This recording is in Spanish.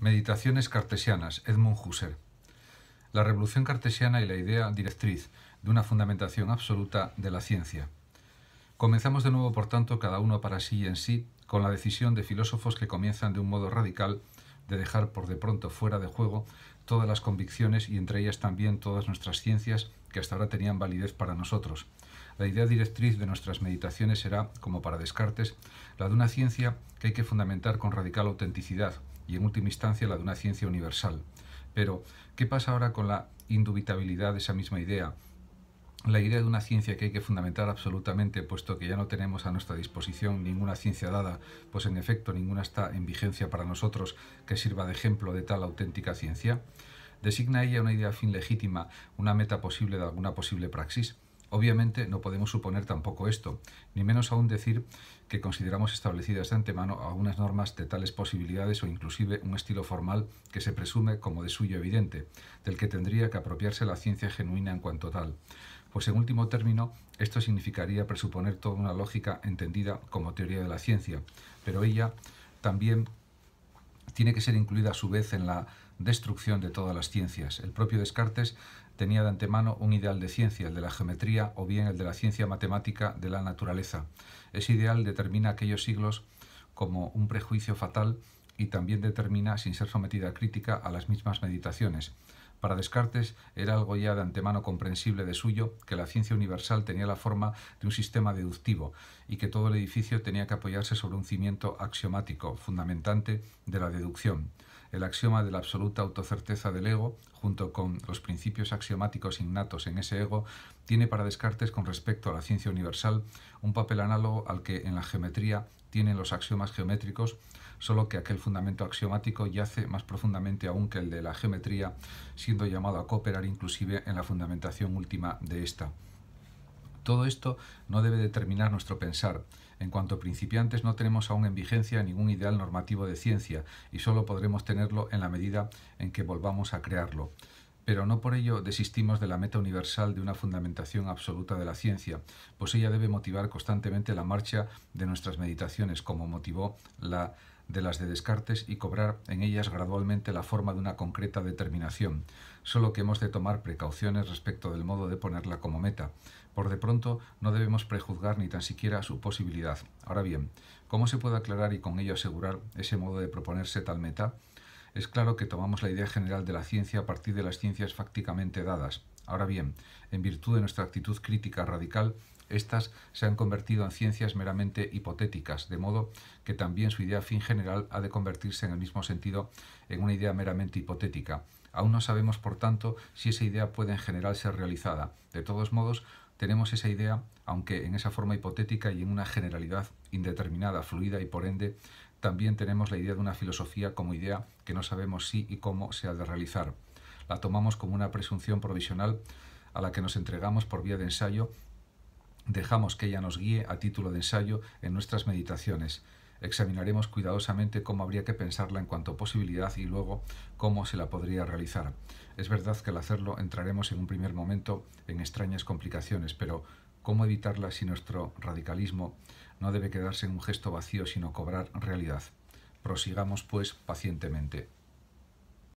Meditaciones cartesianas, Edmund Husser. La revolución cartesiana y la idea directriz de una fundamentación absoluta de la ciencia. Comenzamos de nuevo, por tanto, cada uno para sí y en sí, con la decisión de filósofos que comienzan de un modo radical de dejar por de pronto fuera de juego todas las convicciones y entre ellas también todas nuestras ciencias que hasta ahora tenían validez para nosotros. La idea directriz de nuestras meditaciones será, como para Descartes, la de una ciencia que hay que fundamentar con radical autenticidad y en última instancia la de una ciencia universal. Pero, ¿qué pasa ahora con la indubitabilidad de esa misma idea, la idea de una ciencia que hay que fundamentar absolutamente, puesto que ya no tenemos a nuestra disposición ninguna ciencia dada, pues en efecto ninguna está en vigencia para nosotros que sirva de ejemplo de tal auténtica ciencia, designa ella una idea fin legítima, una meta posible de alguna posible praxis. Obviamente no podemos suponer tampoco esto, ni menos aún decir que consideramos establecidas de antemano algunas normas de tales posibilidades o inclusive un estilo formal que se presume como de suyo evidente, del que tendría que apropiarse la ciencia genuina en cuanto tal. Pues en último término, esto significaría presuponer toda una lógica entendida como teoría de la ciencia, pero ella también tiene que ser incluida a su vez en la destrucción de todas las ciencias. El propio Descartes tenía de antemano un ideal de ciencia, el de la geometría o bien el de la ciencia matemática de la naturaleza. Ese ideal determina aquellos siglos como un prejuicio fatal y también determina sin ser sometida a crítica a las mismas meditaciones. Para Descartes era algo ya de antemano comprensible de suyo que la ciencia universal tenía la forma de un sistema deductivo y que todo el edificio tenía que apoyarse sobre un cimiento axiomático, fundamentante de la deducción. El axioma de la absoluta autocerteza del ego, junto con los principios axiomáticos innatos en ese ego, tiene para Descartes con respecto a la ciencia universal un papel análogo al que en la geometría tienen los axiomas geométricos solo que aquel fundamento axiomático yace más profundamente aún que el de la geometría, siendo llamado a cooperar inclusive en la fundamentación última de esta. Todo esto no debe determinar nuestro pensar. En cuanto principiantes no tenemos aún en vigencia ningún ideal normativo de ciencia y solo podremos tenerlo en la medida en que volvamos a crearlo pero no por ello desistimos de la meta universal de una fundamentación absoluta de la ciencia, pues ella debe motivar constantemente la marcha de nuestras meditaciones, como motivó la de las de Descartes y cobrar en ellas gradualmente la forma de una concreta determinación, solo que hemos de tomar precauciones respecto del modo de ponerla como meta. Por de pronto no debemos prejuzgar ni tan siquiera su posibilidad. Ahora bien, ¿cómo se puede aclarar y con ello asegurar ese modo de proponerse tal meta? Es claro que tomamos la idea general de la ciencia a partir de las ciencias fácticamente dadas, Ahora bien, en virtud de nuestra actitud crítica radical, estas se han convertido en ciencias meramente hipotéticas, de modo que también su idea fin general ha de convertirse en el mismo sentido en una idea meramente hipotética. Aún no sabemos, por tanto, si esa idea puede en general ser realizada. De todos modos, tenemos esa idea, aunque en esa forma hipotética y en una generalidad indeterminada, fluida y por ende, también tenemos la idea de una filosofía como idea que no sabemos si y cómo se ha de realizar la tomamos como una presunción provisional a la que nos entregamos por vía de ensayo, dejamos que ella nos guíe a título de ensayo en nuestras meditaciones. Examinaremos cuidadosamente cómo habría que pensarla en cuanto a posibilidad y luego cómo se la podría realizar. Es verdad que al hacerlo entraremos en un primer momento en extrañas complicaciones, pero ¿cómo evitarla si nuestro radicalismo no debe quedarse en un gesto vacío sino cobrar realidad? Prosigamos, pues, pacientemente.